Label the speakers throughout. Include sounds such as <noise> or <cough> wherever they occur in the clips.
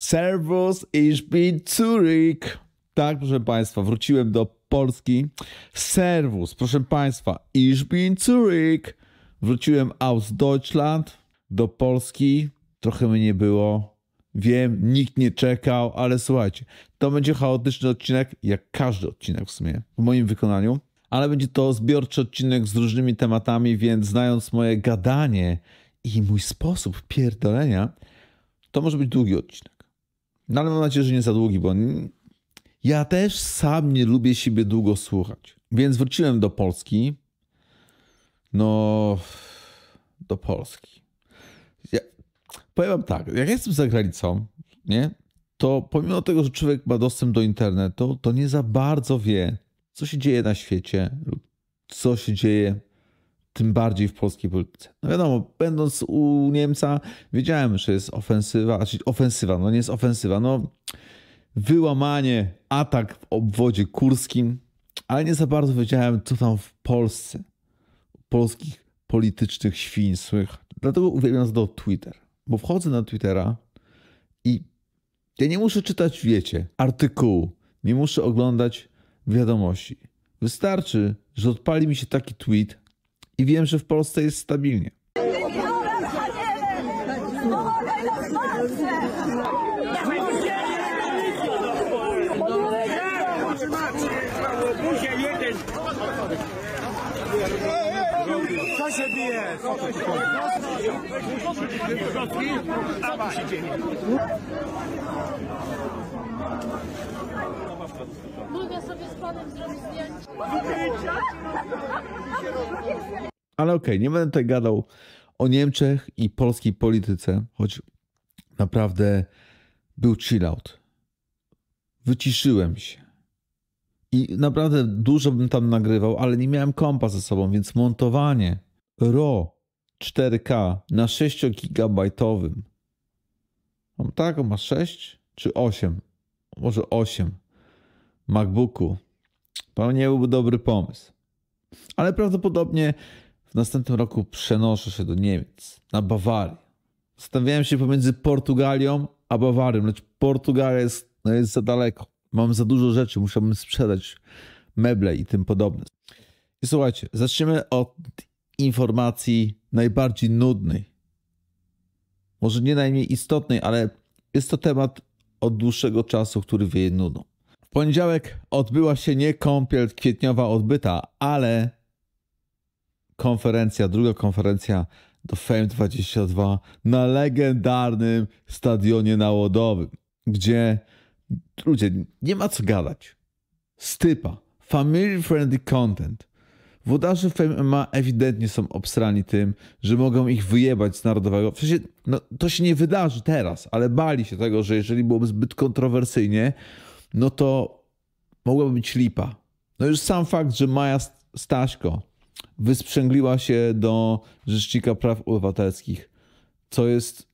Speaker 1: Servus, ich bin Zurich. Tak, proszę Państwa, wróciłem do Polski. Servus, proszę Państwa, ich bin Zurich. Wróciłem aus Deutschland do Polski. Trochę mnie nie było. Wiem, nikt nie czekał, ale słuchajcie, to będzie chaotyczny odcinek, jak każdy odcinek w sumie, w moim wykonaniu. Ale będzie to zbiorczy odcinek z różnymi tematami, więc znając moje gadanie i mój sposób pierdolenia, to może być długi odcinek. No ale mam nadzieję, że nie za długi, bo ja też sam nie lubię siebie długo słuchać. Więc wróciłem do Polski. No, do Polski. Ja, powiem wam tak, jak jestem za granicą, nie, to pomimo tego, że człowiek ma dostęp do internetu, to nie za bardzo wie, co się dzieje na świecie co się dzieje tym bardziej w polskiej polityce. No wiadomo, będąc u Niemca, wiedziałem, że jest ofensywa, czyli znaczy ofensywa, no nie jest ofensywa, no wyłamanie, atak w obwodzie kurskim, ale nie za bardzo wiedziałem, co tam w Polsce, polskich politycznych świń słychać. Dlatego uwielbiam do Twitter, bo wchodzę na Twittera i ja nie muszę czytać, wiecie, artykułu, nie muszę oglądać wiadomości. Wystarczy, że odpali mi się taki tweet, i wiem, że w Polsce jest stabilnie. Co się bije? sobie z panem zrobić zdjęcie? ale okej, okay, nie będę tutaj gadał o Niemczech i polskiej polityce, choć naprawdę był chill out, Wyciszyłem się. I naprawdę dużo bym tam nagrywał, ale nie miałem kompa ze sobą, więc montowanie RAW 4K na 6 gigabajtowym. Mam tak, on ma 6 czy 8? Może 8. MacBooku. To nie byłby dobry pomysł. Ale prawdopodobnie w następnym roku przenoszę się do Niemiec, na Bawarię. Zastanawiałem się pomiędzy Portugalią a Bawarią, lecz Portugalia jest, no jest za daleko. Mam za dużo rzeczy, musiałbym sprzedać meble i tym podobne. I słuchajcie, zaczniemy od informacji najbardziej nudnej. Może nie najmniej istotnej, ale jest to temat od dłuższego czasu, który wieje nudą. W poniedziałek odbyła się nie kąpiel kwietniowa odbyta, ale konferencja, druga konferencja do Fame 22 na legendarnym stadionie nałodowym, gdzie ludzie, nie ma co gadać. Stypa, family friendly content. Włodarze Fame ma ewidentnie są obsrani tym, że mogą ich wyjebać z narodowego. W sensie, no, to się nie wydarzy teraz, ale bali się tego, że jeżeli byłoby zbyt kontrowersyjnie, no to mogłaby być lipa. No już sam fakt, że Maja Staśko wysprzęgliła się do Rzecznika Praw Obywatelskich, co jest,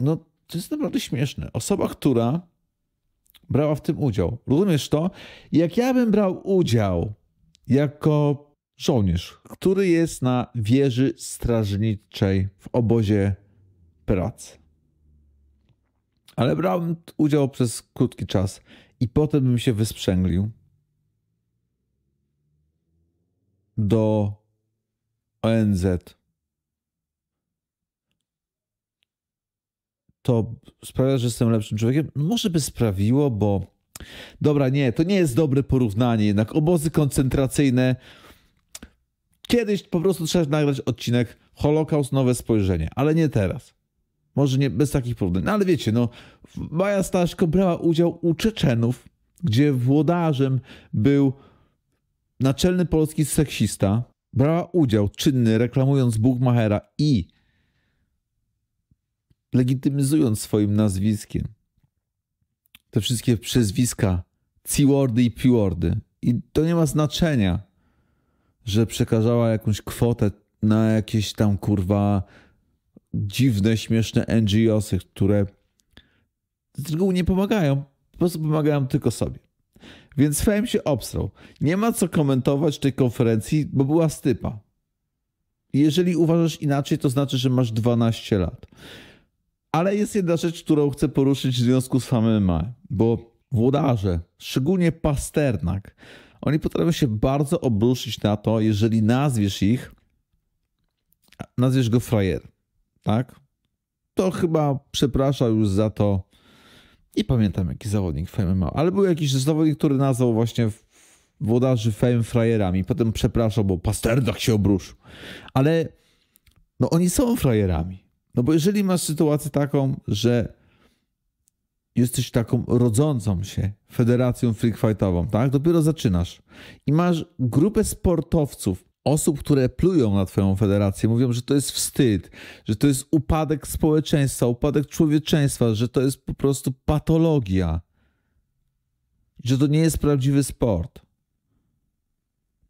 Speaker 1: no, to jest naprawdę śmieszne. Osoba, która brała w tym udział. Rozumiesz to? Jak ja bym brał udział jako żołnierz, który jest na wieży strażniczej w obozie pracy, ale brałem udział przez krótki czas i potem bym się wysprzęglił do ONZ. To sprawia, że jestem lepszym człowiekiem? No, może by sprawiło, bo. Dobra, nie, to nie jest dobre porównanie. Jednak obozy koncentracyjne. Kiedyś po prostu trzeba nagrać odcinek Holokaust, nowe spojrzenie, ale nie teraz. Może nie bez takich porównań. No, ale wiecie, no, Maja Staszko brała udział u Czeczenów, gdzie włodarzem był Naczelny polski seksista brała udział czynny reklamując Buchmachera i legitymizując swoim nazwiskiem te wszystkie przezwiska C-wordy i P-wordy. I to nie ma znaczenia, że przekazała jakąś kwotę na jakieś tam kurwa dziwne, śmieszne NGOsy, które z reguły nie pomagają, po prostu pomagają tylko sobie. Więc Fame się obsrał. Nie ma co komentować tej konferencji, bo była stypa. Jeżeli uważasz inaczej, to znaczy, że masz 12 lat. Ale jest jedna rzecz, którą chcę poruszyć w związku z MMA, bo włodarze, szczególnie Pasternak, oni potrafią się bardzo obruszyć na to, jeżeli nazwiesz ich, nazwiesz go frajer, tak? To chyba przeprasza już za to nie pamiętam jaki zawodnik Fame ma, ale był jakiś zawodnik, który nazwał właśnie włodarzy Fame frajerami. Potem przepraszam, bo Pasternak się obruszył. Ale no oni są frajerami. No bo jeżeli masz sytuację taką, że jesteś taką rodzącą się federacją freakfightową, tak? Dopiero zaczynasz i masz grupę sportowców, osób, które plują na Twoją federację, mówią, że to jest wstyd, że to jest upadek społeczeństwa, upadek człowieczeństwa, że to jest po prostu patologia, że to nie jest prawdziwy sport.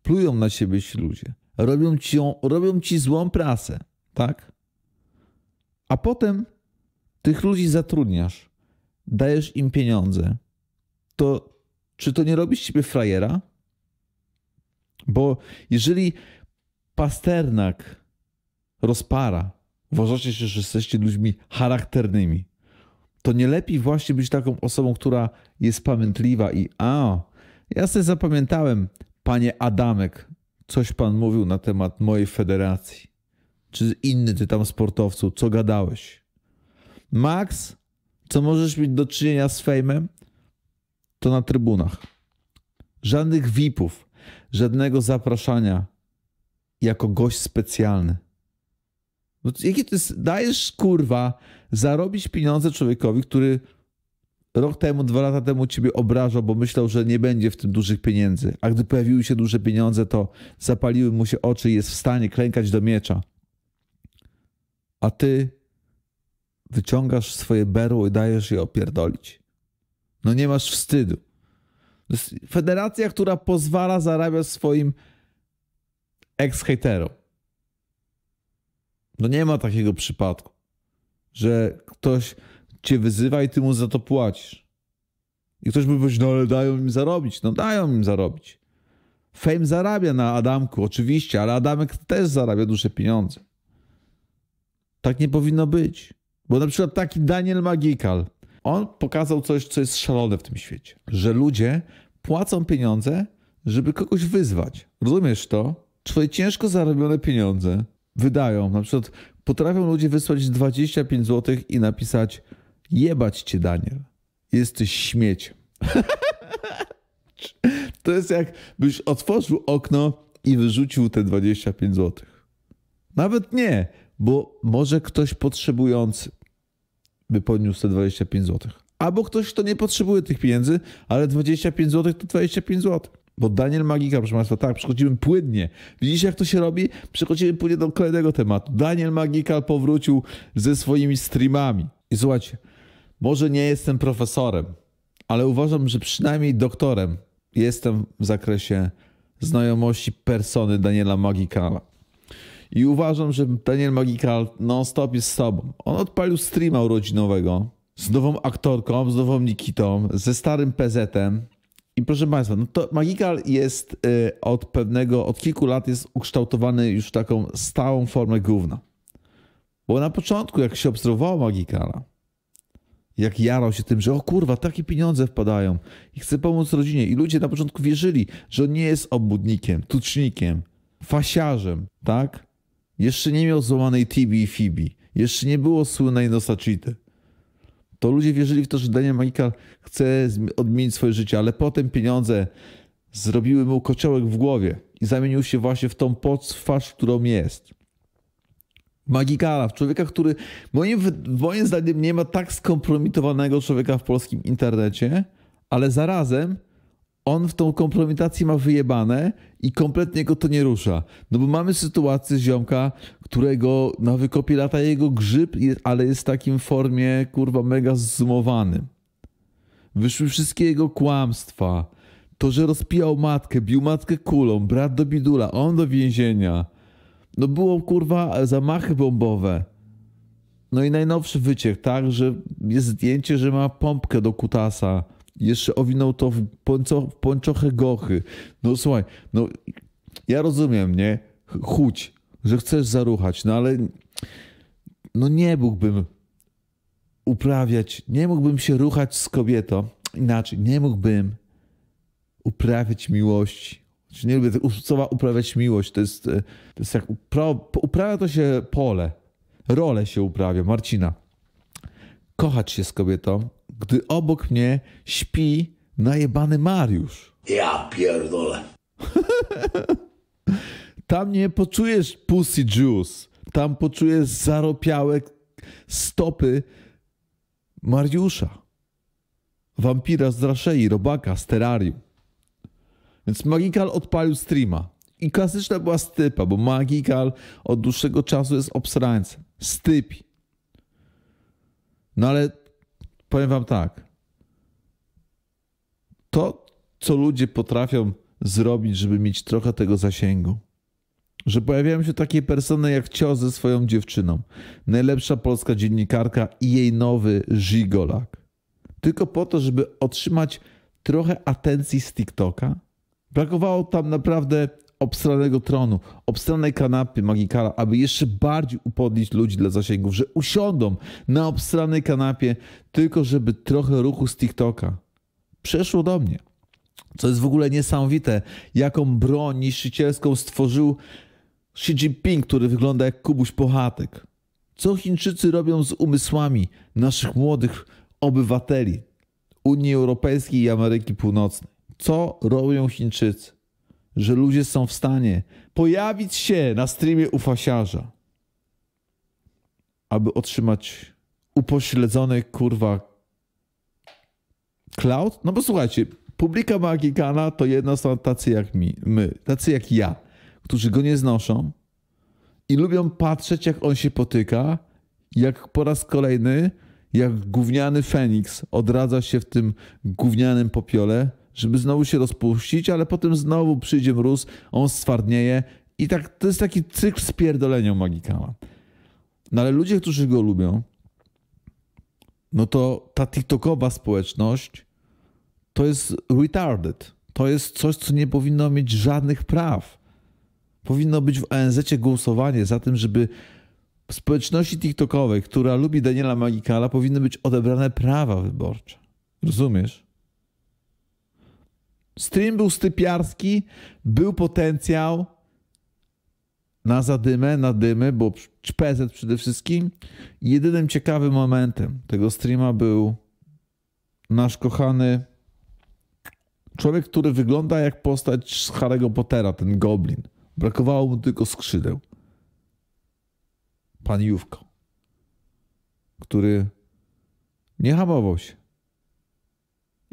Speaker 1: Plują na siebie ci ludzie, robią ci, robią ci złą prasę, tak? A potem tych ludzi zatrudniasz, dajesz im pieniądze. To czy to nie robisz ciebie frajera? Bo jeżeli Pasternak rozpara, uważacie się, że jesteście ludźmi charakternymi, to nie lepiej właśnie być taką osobą, która jest pamiętliwa i a, ja sobie zapamiętałem, panie Adamek, coś pan mówił na temat mojej federacji, czy inny ty tam sportowcu, co gadałeś. Max, co możesz mieć do czynienia z fejmem, to na trybunach. Żadnych VIP-ów, żadnego zapraszania jako gość specjalny. No, to jest, dajesz kurwa zarobić pieniądze człowiekowi, który rok temu, dwa lata temu ciebie obrażał, bo myślał, że nie będzie w tym dużych pieniędzy. A gdy pojawiły się duże pieniądze, to zapaliły mu się oczy i jest w stanie klękać do miecza. A ty wyciągasz swoje berło i dajesz je opierdolić. No nie masz wstydu. To jest federacja, która pozwala zarabiać swoim ex haterom No nie ma takiego przypadku, że ktoś cię wyzywa i ty mu za to płacisz. I ktoś by powiedział, no ale dają im zarobić. No dają im zarobić. Fame zarabia na Adamku, oczywiście, ale Adamek też zarabia duże pieniądze. Tak nie powinno być. Bo na przykład taki Daniel Magikal on pokazał coś, co jest szalone w tym świecie. Że ludzie płacą pieniądze, żeby kogoś wyzwać. Rozumiesz to? Twoje ciężko zarobione pieniądze wydają. Na przykład potrafią ludzie wysłać 25 zł i napisać jebać cię Daniel. Jesteś śmieciem. <laughs> to jest jak byś otworzył okno i wyrzucił te 25 zł. Nawet nie, bo może ktoś potrzebujący by podniósł te 25 zł. Albo ktoś, kto nie potrzebuje tych pieniędzy, ale 25 zł to 25 zł. Bo Daniel Magika, proszę Państwa, tak, przechodzimy płynnie. Widzicie, jak to się robi? Przechodzimy płynnie do kolejnego tematu. Daniel Magikal powrócił ze swoimi streamami. I słuchajcie, może nie jestem profesorem, ale uważam, że przynajmniej doktorem jestem w zakresie znajomości persony Daniela Magikala i uważam, że Daniel Magical non-stop jest sobą. On odpalił streama urodzinowego z nową aktorką, z nową Nikitą, ze starym PZ-em. I proszę Państwa, no to Magical jest y, od pewnego, od kilku lat jest ukształtowany już w taką stałą formę gówna. Bo na początku, jak się obserwowało Magikala, jak jarał się tym, że o kurwa, takie pieniądze wpadają i chce pomóc rodzinie. I ludzie na początku wierzyli, że on nie jest obudnikiem, tucznikiem, fasiarzem, tak? Jeszcze nie miał złamanej Tibi i Fibi. Jeszcze nie było słynnej Nosaczity. To ludzie wierzyli w to, że Daniel Michael chce odmienić swoje życie, ale potem pieniądze zrobiły mu kociołek w głowie i zamienił się właśnie w tą podtwarz, którą jest. Magikala, w człowieka, który moim, moim zdaniem nie ma tak skompromitowanego człowieka w polskim internecie, ale zarazem on w tą kompromitację ma wyjebane i kompletnie go to nie rusza. No bo mamy sytuację ziomka, którego na wykopie lata jego grzyb, ale jest w takim formie kurwa mega zzumowanym. Wyszły wszystkie jego kłamstwa. To, że rozpijał matkę, bił matkę kulą, brat do bidula, on do więzienia. No było kurwa zamachy bombowe. No i najnowszy wyciek, tak, że jest zdjęcie, że ma pompkę do kutasa jeszcze owinął to w, pońco, w pończochę gochy. No słuchaj, no ja rozumiem, nie? Chuć, że chcesz zaruchać, no ale no nie mógłbym uprawiać, nie mógłbym się ruchać z kobietą. Inaczej, nie mógłbym uprawiać miłości. Znaczy, nie lubię tego słowa uprawiać miłość. To jest, e, to jest jak upra uprawia to się pole. role się uprawia. Marcina. Kochać się z kobietą, gdy obok mnie śpi najebany Mariusz. Ja pierdolę. <laughs> Tam nie poczujesz pussy juice. Tam poczujesz zaropiałe stopy Mariusza. Wampira z Draszei, robaka z terrarium. Więc Magical odpalił streama. I klasyczna była stypa, bo Magical od dłuższego czasu jest obsrańcem. Stypi. No ale powiem Wam tak. To, co ludzie potrafią zrobić, żeby mieć trochę tego zasięgu, że pojawiają się takie persony jak Cio ze swoją dziewczyną, najlepsza polska dziennikarka i jej nowy żigolak. Tylko po to, żeby otrzymać trochę atencji z TikToka. Brakowało tam naprawdę obstranego tronu, obstranej kanapy magikala, aby jeszcze bardziej upodlić ludzi dla zasięgów, że usiądą na obstranej kanapie, tylko żeby trochę ruchu z TikToka przeszło do mnie. Co jest w ogóle niesamowite, jaką broń niszczycielską stworzył Xi Jinping, który wygląda jak kubuś pochatek. Co Chińczycy robią z umysłami naszych młodych obywateli Unii Europejskiej i Ameryki Północnej? Co robią Chińczycy? że ludzie są w stanie pojawić się na streamie ufasiarza, aby otrzymać upośledzony kurwa cloud? No bo słuchajcie, publika magikana to jedna są tacy jak mi, my, tacy jak ja, którzy go nie znoszą i lubią patrzeć jak on się potyka, jak po raz kolejny, jak gówniany Feniks odradza się w tym gównianym popiole, żeby znowu się rozpuścić, ale potem znowu przyjdzie mróz, on stwardnieje i tak to jest taki cykl z pierdolenią magikała. No ale ludzie, którzy go lubią, no to ta TikTokowa społeczność to jest retarded. To jest coś, co nie powinno mieć żadnych praw. Powinno być w ONZ głosowanie za tym, żeby społeczności TikTokowej, która lubi Daniela Magikala, powinny być odebrane prawa wyborcze. Rozumiesz? Stream był stypiarski, był potencjał na zadymę, na dymy, bo PZ przede wszystkim. Jedynym ciekawym momentem tego streama był nasz kochany człowiek, który wygląda jak postać z Harry'ego Pottera, ten goblin. Brakowało mu tylko skrzydeł. Pan Jówko, który nie hamował się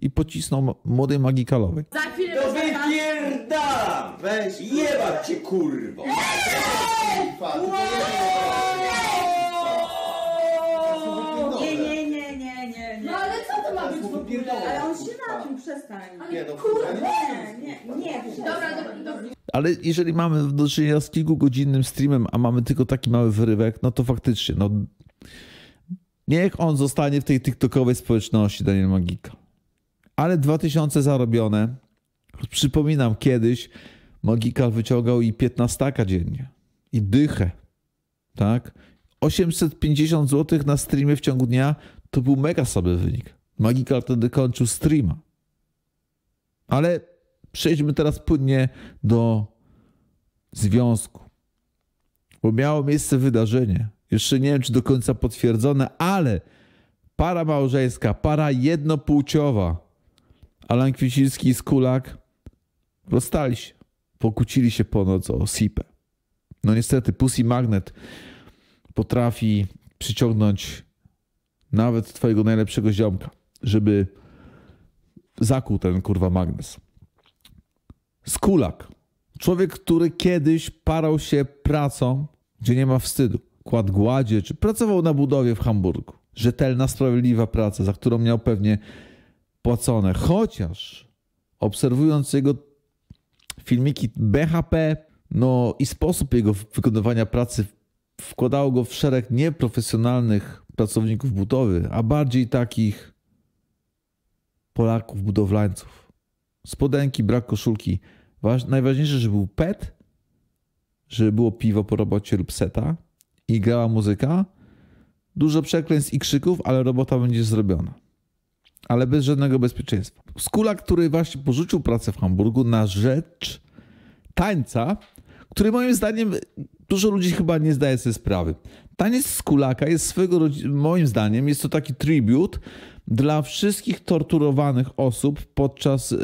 Speaker 1: i pocisną mody magikalowej. Za chwilę To wypierdam! Weź, jebać cię kurwa. Nie, nie, nie, nie, nie, No ale co to ma być w Ale on się na przestań. Nie, no, Kurwa, nie, nie, nie. Dobra, dobra, dobra. Ale jeżeli mamy do czynienia z kilkugodzinnym streamem, a mamy tylko taki mały wyrywek, no to faktycznie, no niech on zostanie w tej TikTokowej społeczności Daniel Magika ale 2000 zarobione. Przypominam, kiedyś Magikal wyciągał i 15 dziennie, i dychę, tak? 850 zł na streamie w ciągu dnia to był mega sobie wynik. Magikal wtedy kończył streama. Ale przejdźmy teraz płynnie do związku. Bo miało miejsce wydarzenie. Jeszcze nie wiem, czy do końca potwierdzone, ale para małżeńska, para jednopłciowa Alan Kwieciński i Skulak rozstali się. Pokłócili się ponoć o Sipę. No niestety Pussy Magnet potrafi przyciągnąć nawet twojego najlepszego ziomka, żeby zakuł ten kurwa magnes. Skulak. Człowiek, który kiedyś parał się pracą, gdzie nie ma wstydu. Kładł gładzie, czy pracował na budowie w Hamburgu. Rzetelna, sprawiedliwa praca, za którą miał pewnie płacone. Chociaż obserwując jego filmiki BHP, no i sposób jego wykonywania pracy wkładało go w szereg nieprofesjonalnych pracowników budowy, a bardziej takich Polaków budowlańców. Spodenki, brak koszulki. najważniejsze, że był pet, że było piwo po robocie lub seta i grała muzyka. Dużo przekleństw i krzyków, ale robota będzie zrobiona ale bez żadnego bezpieczeństwa. Skula, który właśnie porzucił pracę w Hamburgu na rzecz tańca, który moim zdaniem dużo ludzi chyba nie zdaje sobie sprawy. Taniec Skulaka jest swego moim zdaniem jest to taki tribut dla wszystkich torturowanych osób podczas y,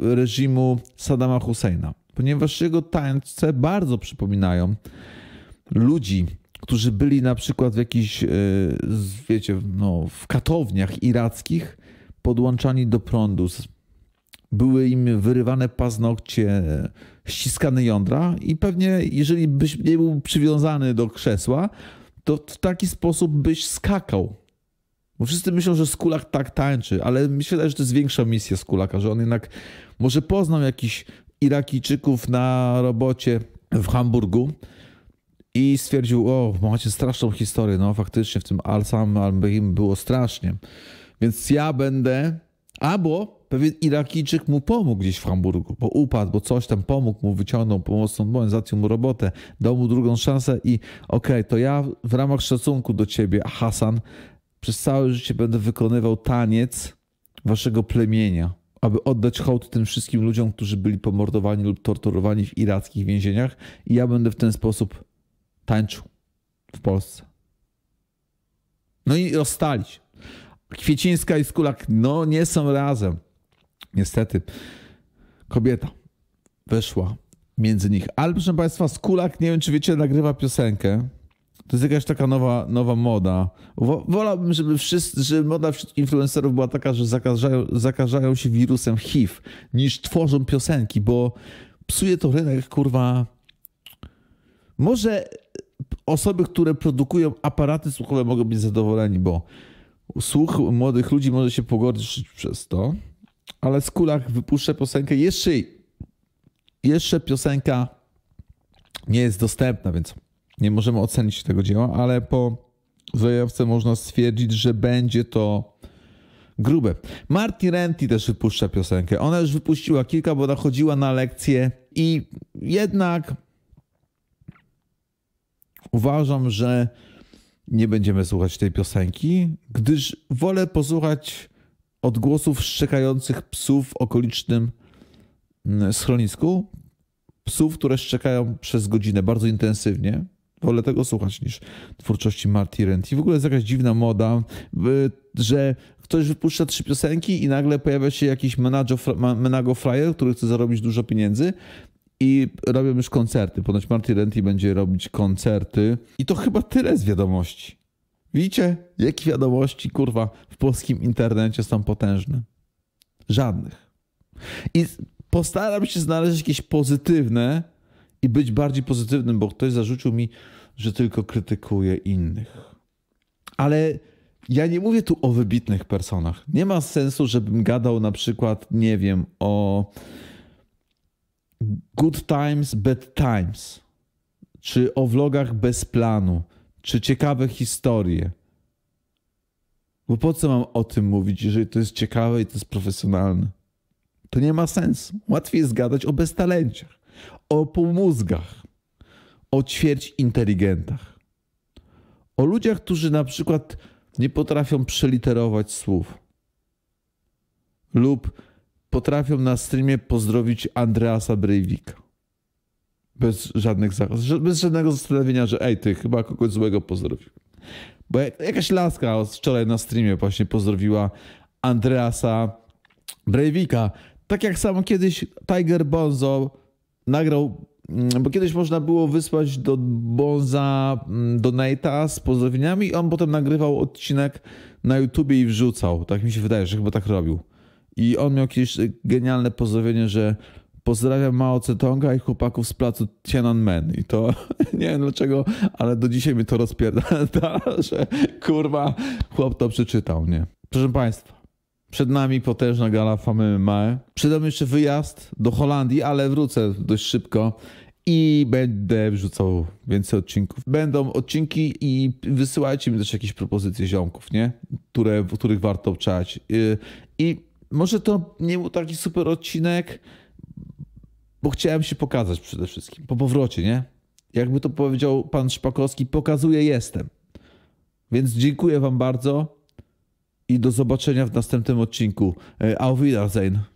Speaker 1: reżimu Saddama Husseina, ponieważ jego tańce bardzo przypominają ludzi, którzy byli na przykład w jakichś, y, wiecie, no, w katowniach irackich podłączani do prądu. Były im wyrywane paznokcie, ściskane jądra i pewnie jeżeli byś nie był przywiązany do krzesła, to w taki sposób byś skakał. Bo wszyscy myślą, że skulak tak tańczy, ale myślę, że to jest większa misja skulaka, że on jednak może poznał jakiś Irakijczyków na robocie w Hamburgu i stwierdził, o, macie straszną historię, no faktycznie w tym Al-Sam Al-Bahim było strasznie. Więc ja będę. Albo pewien Irakijczyk mu pomógł gdzieś w Hamburgu, bo upadł, bo coś tam pomógł mu, wyciągnął pomocną dłoń, zaciął mu robotę, dał mu drugą szansę i okej, okay, to ja w ramach szacunku do ciebie, Hasan, przez całe życie będę wykonywał taniec waszego plemienia, aby oddać hołd tym wszystkim ludziom, którzy byli pomordowani lub torturowani w irackich więzieniach i ja będę w ten sposób tańczył w Polsce. No i rozstali się. Kwiecińska i Skulak, no nie są razem. Niestety. Kobieta weszła między nich. Ale proszę Państwa, Skulak, nie wiem czy wiecie, nagrywa piosenkę. To jest jakaś taka nowa, nowa moda. Wolałbym, żeby, wszyscy, żeby moda wśród influencerów była taka, że zakażają, zakażają się wirusem HIV, niż tworzą piosenki, bo psuje to rynek, kurwa. Może osoby, które produkują aparaty słuchowe mogą być zadowoleni, bo słuch młodych ludzi może się pogorszyć przez to, ale z kulach wypuszczę piosenkę jeszcze, jeszcze piosenka nie jest dostępna, więc nie możemy ocenić tego dzieła, ale po zajawce można stwierdzić, że będzie to grube. Marti Renty też wypuszcza piosenkę. Ona już wypuściła kilka, bo chodziła na lekcje i jednak uważam, że nie będziemy słuchać tej piosenki, gdyż wolę posłuchać odgłosów szczekających psów w okolicznym mm, schronisku. Psów, które szczekają przez godzinę bardzo intensywnie. Wolę tego słuchać niż twórczości Marty Rent. I w ogóle jest jakaś dziwna moda, że ktoś wypuszcza trzy piosenki i nagle pojawia się jakiś menago, menago fryer, który chce zarobić dużo pieniędzy i robią już koncerty. Ponoć Marty Renty będzie robić koncerty. I to chyba tyle z wiadomości. Widzicie, jakie wiadomości, kurwa, w polskim internecie są potężne? Żadnych. I postaram się znaleźć jakieś pozytywne i być bardziej pozytywnym, bo ktoś zarzucił mi, że tylko krytykuje innych. Ale ja nie mówię tu o wybitnych personach. Nie ma sensu, żebym gadał na przykład, nie wiem, o Good Times, Bad Times, czy o vlogach bez planu, czy ciekawe historie. Bo po co mam o tym mówić, jeżeli to jest ciekawe i to jest profesjonalne? To nie ma sensu. Łatwiej jest gadać o beztalenciach, o półmózgach, o ćwierć inteligentach, o ludziach, którzy na przykład nie potrafią przeliterować słów lub potrafią na streamie pozdrowić Andreasa Breivika. Bez żadnych bez żadnego zastanowienia, że ej, ty chyba kogoś złego pozdrowił. Bo jakaś laska wczoraj na streamie właśnie pozdrowiła Andreasa Breivika. Tak jak samo kiedyś Tiger Bonzo nagrał, mm, bo kiedyś można było wysłać do Bonza mm, donata z pozdrowieniami, on potem nagrywał odcinek na YouTubie i wrzucał. Tak mi się wydaje, że chyba tak robił. I on miał kiedyś y, genialne pozdrowienie, że pozdrawiam Mao Cetonga i chłopaków z placu Tiananmen. I to <laughs> nie wiem dlaczego, ale do dzisiaj mnie to rozpierdala, <laughs> że kurwa chłop to przeczytał, nie? Proszę Państwa, przed nami potężna gala Famy Mae. Przede mną jeszcze wyjazd do Holandii, ale wrócę dość szybko i będę wrzucał więcej odcinków. Będą odcinki i wysyłajcie mi też jakieś propozycje ziomków, nie? Które, których warto obczać. Y, I może to nie był taki super odcinek, bo chciałem się pokazać przede wszystkim po powrocie, nie? Jakby to powiedział pan Szpakowski, pokazuję jestem. Więc dziękuję wam bardzo i do zobaczenia w następnym odcinku. E, auf Wiedersehen.